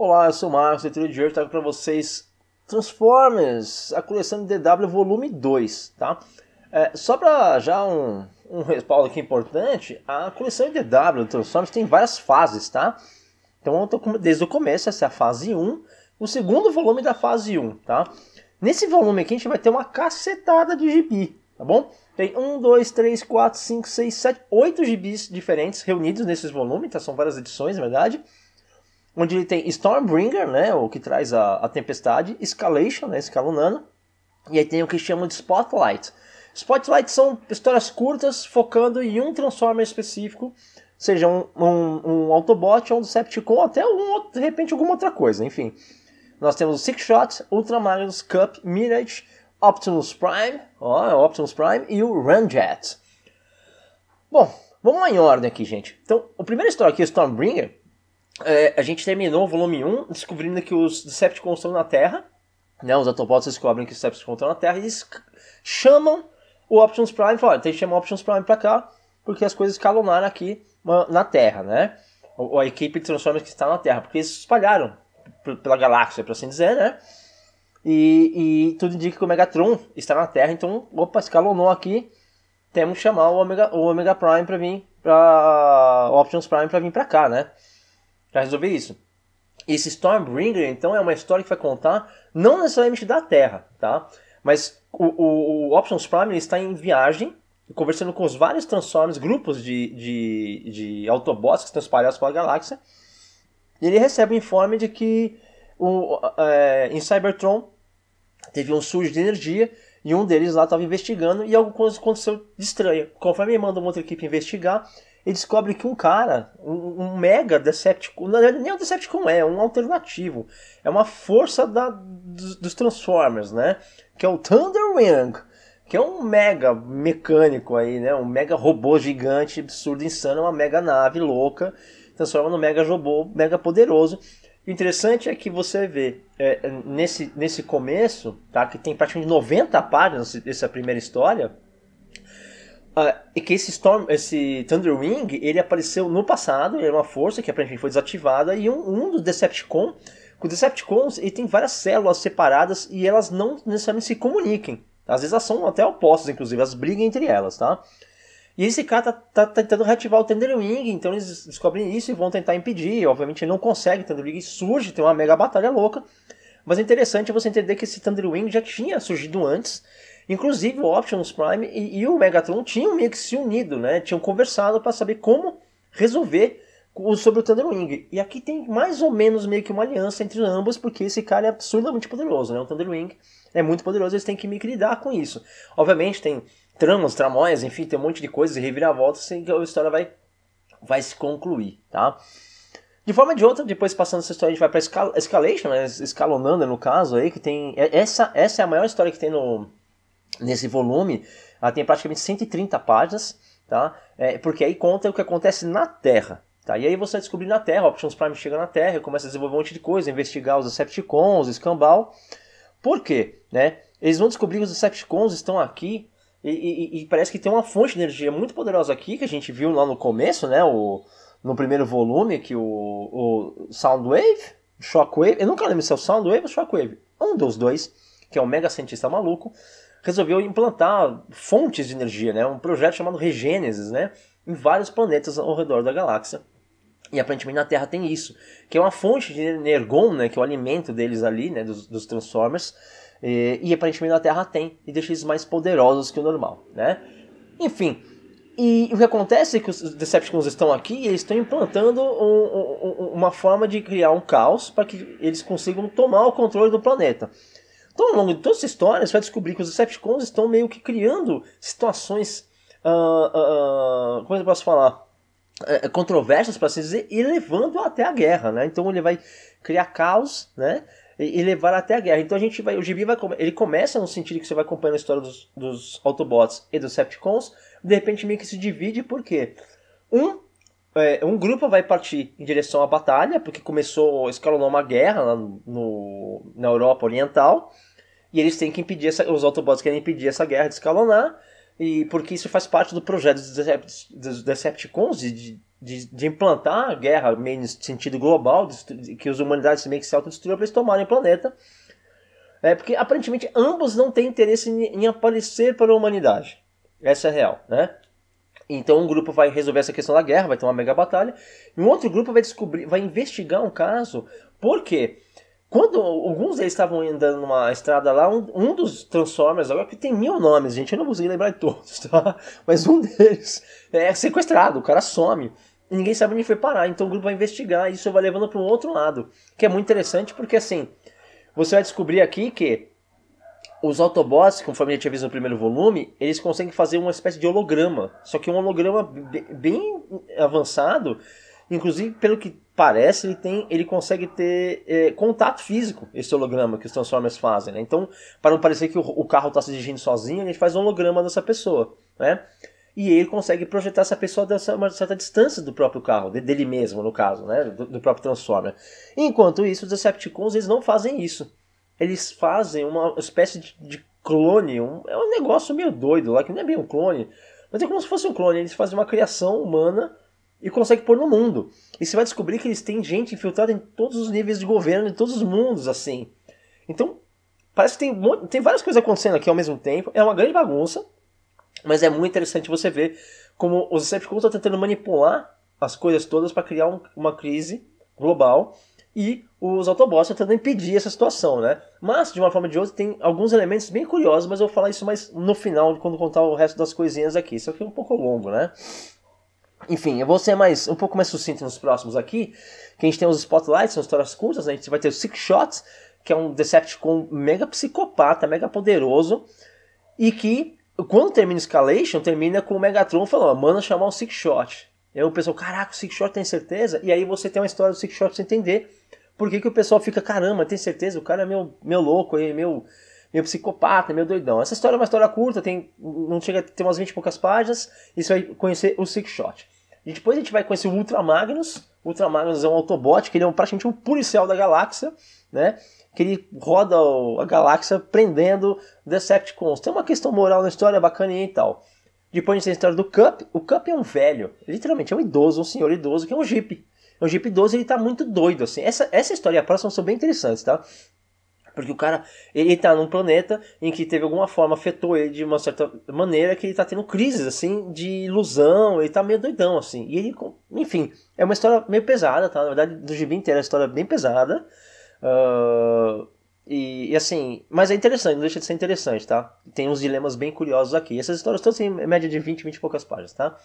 Olá, eu sou o Marcos, leitura de hoje trago para vocês Transformers, a coleção de DW volume 2, tá? É, só para já um, um respaldo aqui importante, a coleção de DW Transformers tem várias fases, tá? Então eu tô com, desde o começo, essa é a fase 1, o segundo volume da fase 1, tá? Nesse volume aqui a gente vai ter uma cacetada de gibi, tá bom? Tem 1, 2, 3, 4, 5, 6, 7, 8 gibis diferentes reunidos nesses volumes, tá? São várias edições, na verdade onde ele tem Stormbringer, né, o que traz a, a tempestade, Escalation, né, escalonando, e aí tem o que chama de Spotlight. Spotlight são histórias curtas focando em um Transformer específico, seja um, um, um Autobot, um Decepticon, até um, de repente alguma outra coisa, enfim. Nós temos o Six Shot, Ultramagnus Cup, Mirage, Optimus Prime, ó, é Optimus Prime e o Runjet. Bom, vamos lá em ordem aqui, gente. Então, a primeira história aqui, Stormbringer, é, a gente terminou o volume 1 descobrindo que os Decepticons estão na Terra. Né, os Autobots descobrem que os Decepticons estão na Terra e eles chamam o Options Prime e falam, tem que chamar o Options Prime pra cá, porque as coisas escalonaram aqui na Terra, né? Ou a equipe de Transformers que está na Terra, porque eles se espalharam pela galáxia, por assim dizer, né? E, e, tudo indica que o Megatron está na Terra, então, opa, escalonou aqui, temos que chamar o Omega, o Omega Prime para vir, o Options Prime para vir para cá, né? para resolver isso. Esse Stormbringer, então, é uma história que vai contar não necessariamente da Terra, tá? Mas o, o, o Options Prime está em viagem, conversando com os vários Transformers, grupos de, de, de Autobots que estão espalhados pela galáxia, e ele recebe o informe de que o, é, em Cybertron teve um surge de energia e um deles lá estava investigando e algo aconteceu de estranho. Conforme ele manda uma outra equipe investigar, ele descobre que um cara, um, um mega Decepticon, não, nem é um Decepticon é, é um alternativo, é uma força da, dos, dos, Transformers, né? Que é o Thunderwing, que é um mega mecânico aí, né? Um mega robô gigante, absurdo, insano, uma mega nave louca, transforma no mega robô, mega poderoso. O interessante é que você vê é, nesse, nesse começo, tá? Que tem praticamente 90 páginas essa primeira história Uh, e que esse Storm, esse Thunderwing, ele apareceu no passado, ele era é uma força que aparentemente foi desativada, e um, um dos Decepticons, os Decepticons, ele tem várias células separadas e elas não necessariamente se comuniquem. Às vezes elas são até opostas, inclusive, elas brigam entre elas, tá? E esse cara tá, tá, tá tentando reativar o Thunderwing, então eles descobrem isso e vão tentar impedir. Obviamente ele não consegue, o Thunderwing surge, tem uma mega batalha louca. Mas é interessante você entender que esse Thunderwing já tinha surgido antes Inclusive, o Options Prime e, e o Megatron tinham meio que se unido, né? Tinham conversado para saber como resolver sobre o Thunderwing. E aqui tem mais ou menos meio que uma aliança entre ambos, porque esse cara é absurdamente poderoso, né? O Thunderwing é muito poderoso, eles têm que meio que lidar com isso. Obviamente tem tramas, tramões, enfim, tem um monte de coisas e reviravoltas sem assim, que a história vai, vai se concluir, tá? De forma de outra, depois passando essa história, a gente vai pra escal escalation, né? escalonando no caso aí, que tem... É, essa, essa é a maior história que tem no, nesse volume, ela tem praticamente 130 páginas, tá? É, porque aí conta o que acontece na Terra. Tá? E aí você vai descobrir na Terra, Options Prime chega na Terra, começa a desenvolver um monte de coisa, investigar os Decepticons, escambau. Por quê? Né? Eles vão descobrir que os Decepticons estão aqui e, e, e, parece que tem uma fonte de energia muito poderosa aqui, que a gente viu lá no começo, né? O, no primeiro volume, que o, o Soundwave, Shockwave, eu nunca lembro se é o Soundwave ou Shockwave, um dos dois, que é um mega cientista maluco, resolveu implantar fontes de energia, né? Um projeto chamado Regênesis, né? Em vários planetas ao redor da galáxia. E aparentemente na Terra tem isso, que é uma fonte de energon, né? Que é o alimento deles ali, né? Dos, dos Transformers. E, e aparentemente na Terra tem, e deixa eles mais poderosos que o normal, né? Enfim, e o que acontece é que os Decepticons estão aqui e eles estão implantando um, um, uma forma de criar um caos para que eles consigam tomar o controle do planeta. Então, ao longo de toda essa história, você vai descobrir que os Decepticons estão meio que criando situações. Uh, uh, como é eu posso falar? Uh, controversas, para assim dizer, e levando até a guerra, né? Então ele vai criar caos, né? E, e levar até a guerra. Então a gente vai. O Gibi vai. Ele começa no sentido que você vai acompanhando a história dos, dos Autobots e dos Decepticons. De repente meio que se divide, porque um um grupo vai partir em direção à batalha, porque começou, escalonou uma guerra lá no, na Europa Oriental, e eles têm que impedir essa, os Autobots querem impedir essa guerra de escalonar, e porque isso faz parte do projeto dos, Decept, dos Decepticons de, de, de, implantar a guerra meio no sentido global, que os humanidades meio que se autodestruam para eles tomarem o planeta. É porque aparentemente ambos não têm interesse em, em aparecer para a humanidade. Essa é real, né? Então um grupo vai resolver essa questão da guerra, vai ter uma mega batalha. E um outro grupo vai descobrir, vai investigar um caso. Por quê? Quando alguns deles estavam andando numa estrada lá, um, um dos Transformers, agora que tem mil nomes, gente, eu não consegui lembrar de todos, tá? Mas um deles é sequestrado, o cara some. Ninguém sabe onde foi parar, então o grupo vai investigar e isso vai levando para um outro lado. Que é muito interessante porque, assim, você vai descobrir aqui que os Autobots, conforme a gente avisa no primeiro volume, eles conseguem fazer uma espécie de holograma. Só que um holograma bem avançado Inclusive, pelo que parece, ele tem, ele consegue ter é, contato físico, esse holograma que os Transformers fazem. Né? Então, para não parecer que o, o carro está se dirigindo sozinho, ele faz um holograma dessa pessoa. Né? E ele consegue projetar essa pessoa a uma certa distância do próprio carro, dele mesmo, no caso, né? do, do próprio Transformer. Enquanto isso, os Decepticons eles não fazem isso. Eles fazem uma espécie de, de clone, um, é um negócio meio doido lá, que não é bem um clone, mas é como se fosse um clone. Eles fazem uma criação humana e consegue pôr no mundo. E você vai descobrir que eles têm gente infiltrada em todos os níveis de governo, em todos os mundos, assim. Então, parece que tem, tem várias coisas acontecendo aqui ao mesmo tempo. É uma grande bagunça, mas é muito interessante você ver como os Decepticons estão tentando manipular as coisas todas para criar um, uma crise global e os Autobots tentando impedir essa situação, né? Mas, de uma forma ou de outra, tem alguns elementos bem curiosos, mas eu vou falar isso mais no final, quando contar o resto das coisinhas aqui. Isso aqui é um pouco longo, né? Enfim, eu vou ser mais um pouco mais sucinto nos próximos aqui. Que a gente tem os spotlights, são histórias curtas, né? a gente vai ter o Six Shots, que é um Decepticon mega psicopata, mega poderoso, e que quando termina o Escalation, termina com o Megatron falando, manda chamar o Six Shot. aí o pessoal, caraca, o Six Shot tem certeza? E aí você tem uma história do Six Shot sem entender. Por que, que o pessoal fica, caramba, tem certeza? O cara é meu, meu louco, é meu meio psicopata, meio doidão. Essa história é uma história curta, tem, não chega a ter umas 20 e poucas páginas, e você vai conhecer o Six Shot. E depois a gente vai conhecer o Ultra Magnus. O Ultra Magnus é um Autobot, que ele é um, praticamente um policial da galáxia, né? Que ele roda a galáxia prendendo Decepticons. Tem uma questão moral na história bacaninha e tal. Depois a gente tem a história do Cup. O Cup é um velho, literalmente é um idoso, um senhor idoso, que é um Jeep. É um Jeep idoso ele tá muito doido, assim. Essa, essa história e a próxima são bem interessantes, tá? Porque o cara, ele tá num planeta em que teve alguma forma, afetou ele de uma certa maneira que ele tá tendo crises, assim, de ilusão, ele tá meio doidão, assim. E ele, enfim, é uma história meio pesada, tá? Na verdade, do gibi inteiro é uma história bem pesada. Uh, e, e, assim, mas é interessante, não deixa de ser interessante, tá? Tem uns dilemas bem curiosos aqui. Essas histórias todas em média de 20, 20 e poucas páginas, tá?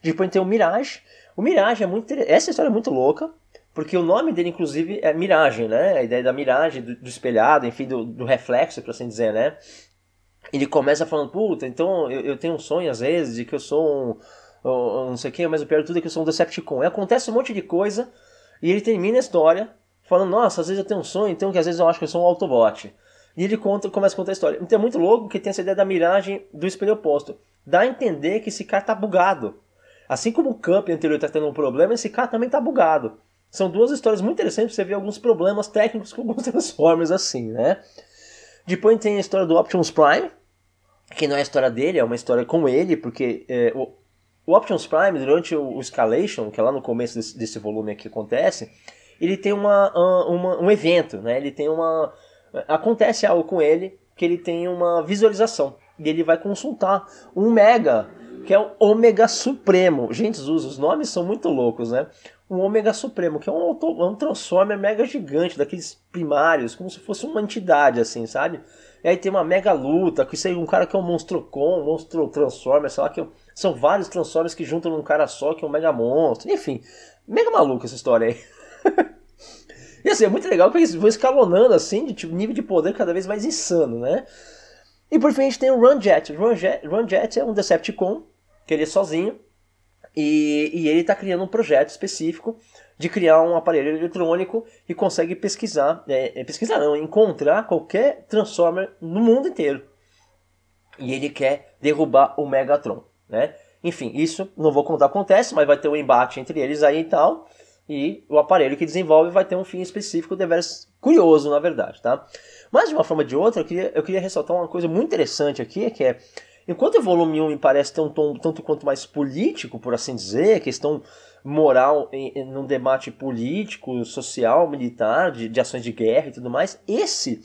Depois tem o Mirage. O Mirage é muito Essa história é muito louca porque o nome dele, inclusive, é miragem, né? A ideia da miragem, do, do espelhado, enfim, do, do, reflexo, por assim dizer, né? Ele começa falando, puta, então eu, eu tenho um sonho às vezes de que eu sou um, um, não sei o que, mas o pior de tudo é que eu sou um Decepticon. E acontece um monte de coisa e ele termina a história falando, nossa, às vezes eu tenho um sonho, então que às vezes eu acho que eu sou um Autobot. E ele conta, começa a contar a história. Então é muito louco que tem essa ideia da miragem do espelho oposto. Dá a entender que esse cara tá bugado. Assim como o Camp anterior tá tendo um problema, esse cara também tá bugado. São duas histórias muito interessantes você vê alguns problemas técnicos com alguns Transformers assim, né? Depois tem a história do Optimus Prime, que não é a história dele, é uma história com ele, porque é, o, o, Optimus Prime, durante o, Escalation, que é lá no começo desse, desse volume aqui acontece, ele tem uma, ah, uma, um evento, né? Ele tem uma... Acontece algo com ele, que ele tem uma visualização. E ele vai consultar um mega que é o Ômega Supremo. Gente, os nomes são muito loucos, né? O Ômega Supremo, que é um, é um Transformer mega gigante, daqueles primários, como se fosse uma entidade, assim, sabe? E aí tem uma mega luta, que sei, um cara que é um monstro um Monstro Transformer, sei lá, que é são vários Transformers que juntam num cara só, que é um mega monstro. Enfim, mega maluca essa história aí. e assim, é muito legal porque eles vão escalonando, assim, de tipo, nível de poder cada vez mais insano, né? E por fim a gente tem o Runjet. Runjet, Runjet é um Decepticon querer sozinho. E, e ele está criando um projeto específico de criar um aparelho eletrônico e consegue pesquisar, é, é, pesquisar não, encontrar qualquer Transformer no mundo inteiro. E ele quer derrubar o Megatron, né? Enfim, isso não vou contar acontece, mas vai ter um embate entre eles aí e tal. E o aparelho que desenvolve vai ter um fim específico, deveras curioso, na verdade, tá? Mas de uma forma ou de outra, eu queria, eu queria ressaltar uma coisa muito interessante aqui, que é Enquanto o volume 1 me parece ter um tom tanto quanto mais político, por assim dizer, questão moral em, em, num debate político, social, militar, de, de ações de guerra e tudo mais, esse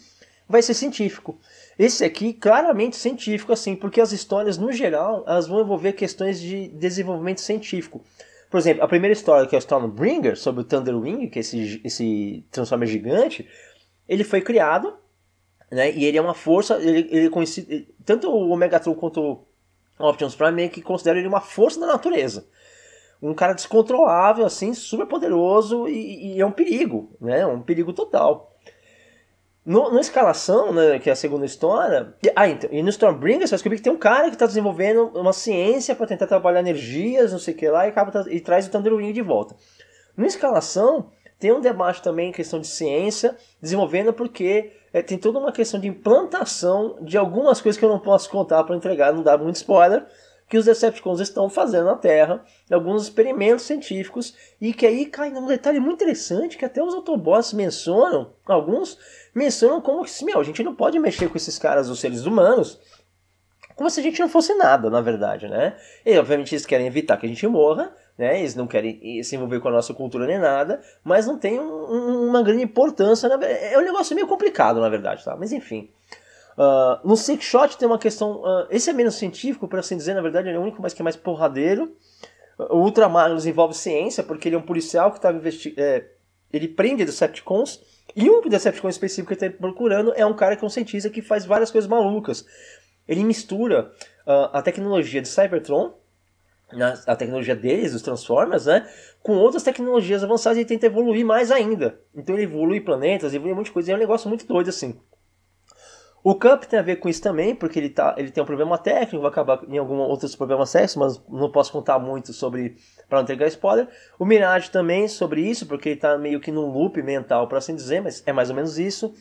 vai ser científico. Esse aqui, claramente científico, assim, porque as histórias, no geral, elas vão envolver questões de desenvolvimento científico. Por exemplo, a primeira história, que é o Stormbringer, sobre o Thunderwing, que é esse, esse Transformer gigante, ele foi criado né? E ele é uma força, ele, ele é tanto o Megatron quanto o Optimus Prime meio que consideram ele uma força da natureza. Um cara descontrolável, assim, super poderoso e, e é um perigo, né? É um perigo total. No, na escalação, né, que é a segunda história. Ah, então, e no Stormbringer você descobrir que tem um cara que está desenvolvendo uma ciência para tentar trabalhar energias, não sei o que lá, e, acaba, e traz o Thunderwing de volta. Na escalação, tem um debate também em questão de ciência, desenvolvendo porque é, tem toda uma questão de implantação de algumas coisas que eu não posso contar para entregar, não dá muito spoiler, que os Decepticons estão fazendo na Terra, alguns experimentos científicos, e que aí cai num detalhe muito interessante que até os Autobots mencionam, alguns mencionam como que, meu, a gente não pode mexer com esses caras, os seres humanos, como se a gente não fosse nada, na verdade, né? E obviamente eles querem evitar que a gente morra, né? Eles não querem se envolver com a nossa cultura nem nada, mas não tem um, uma grande importância. É um negócio meio complicado, na verdade, tá? Mas enfim. Uh, no Six Shot tem uma questão. Uh, esse é menos científico, para assim dizer, na verdade, ele é o único, mas que é mais porradeiro. O Ultramagnus envolve ciência, porque ele é um policial que estava tá investigando. É, ele prende Decepticons. E um Decepticon específico que ele está procurando é um cara que é um cientista que faz várias coisas malucas. Ele mistura uh, a tecnologia de Cybertron na, tecnologia deles, os Transformers, né? Com outras tecnologias avançadas, ele tenta evoluir mais ainda. Então ele evolui planetas, evolui um monte de coisa, é um negócio muito doido assim. O Cup tem a ver com isso também, porque ele, tá, ele tem um problema técnico, vai acabar em algum outros problemas sérios, mas não posso contar muito sobre para não entregar spoiler. O Mirage também sobre isso, porque ele está meio que num loop mental, para assim dizer, mas é mais ou menos isso.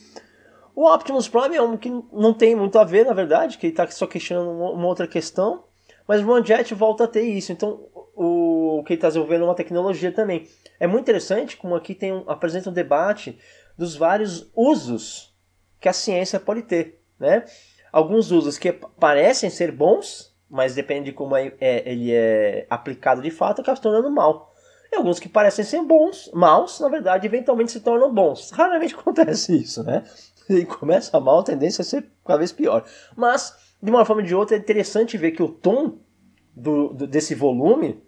O Optimus Prime é um que não tem muito a ver, na verdade, que ele está só questionando uma outra questão. Mas o OneJet volta a ter isso. Então, o que está desenvolvendo é uma tecnologia também. É muito interessante como aqui tem um, apresenta um debate dos vários usos que a ciência pode ter. Né? Alguns usos que parecem ser bons, mas depende de como é, é, ele é aplicado de fato, acaba se tornando mal. E alguns que parecem ser bons, maus, na verdade, eventualmente se tornam bons. Raramente acontece isso, né? E começa mal, a tendência é ser cada vez pior. Mas de uma forma ou de outra, é interessante ver que o tom do, do, desse volume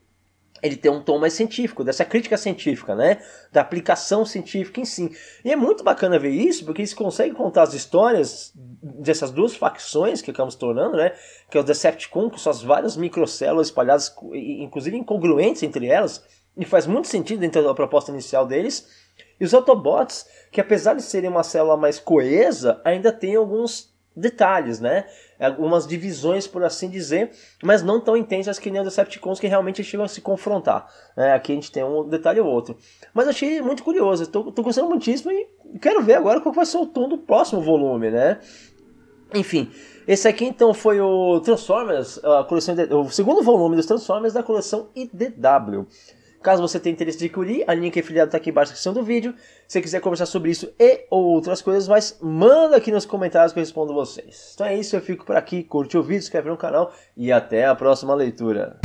ele tem um tom mais científico, dessa crítica científica, né? Da aplicação científica em si. E é muito bacana ver isso, porque eles conseguem contar as histórias dessas duas facções que acabamos tornando, né? Que é o Decepticon, com suas várias microcélulas espalhadas, inclusive incongruentes entre elas, e faz muito sentido dentro da proposta inicial deles. E os Autobots, que apesar de serem uma célula mais coesa, ainda tem alguns detalhes, né? Algumas divisões, por assim dizer, mas não tão intensas que nem os Decepticons que realmente chegam a se confrontar. É, aqui a gente tem um detalhe ou outro. Mas achei muito curioso, estou gostando muitíssimo e quero ver agora qual vai ser o tom do próximo volume, né? Enfim, esse aqui então foi o Transformers, a coleção, o segundo volume dos Transformers da coleção IDW. Caso você tenha interesse de adquirir, a linha que é afiliada está aqui embaixo na descrição do vídeo. Se você quiser conversar sobre isso e ou outras coisas, mas manda aqui nos comentários que eu respondo vocês. Então é isso, eu fico por aqui. Curte o vídeo, se inscreve no canal e até a próxima leitura.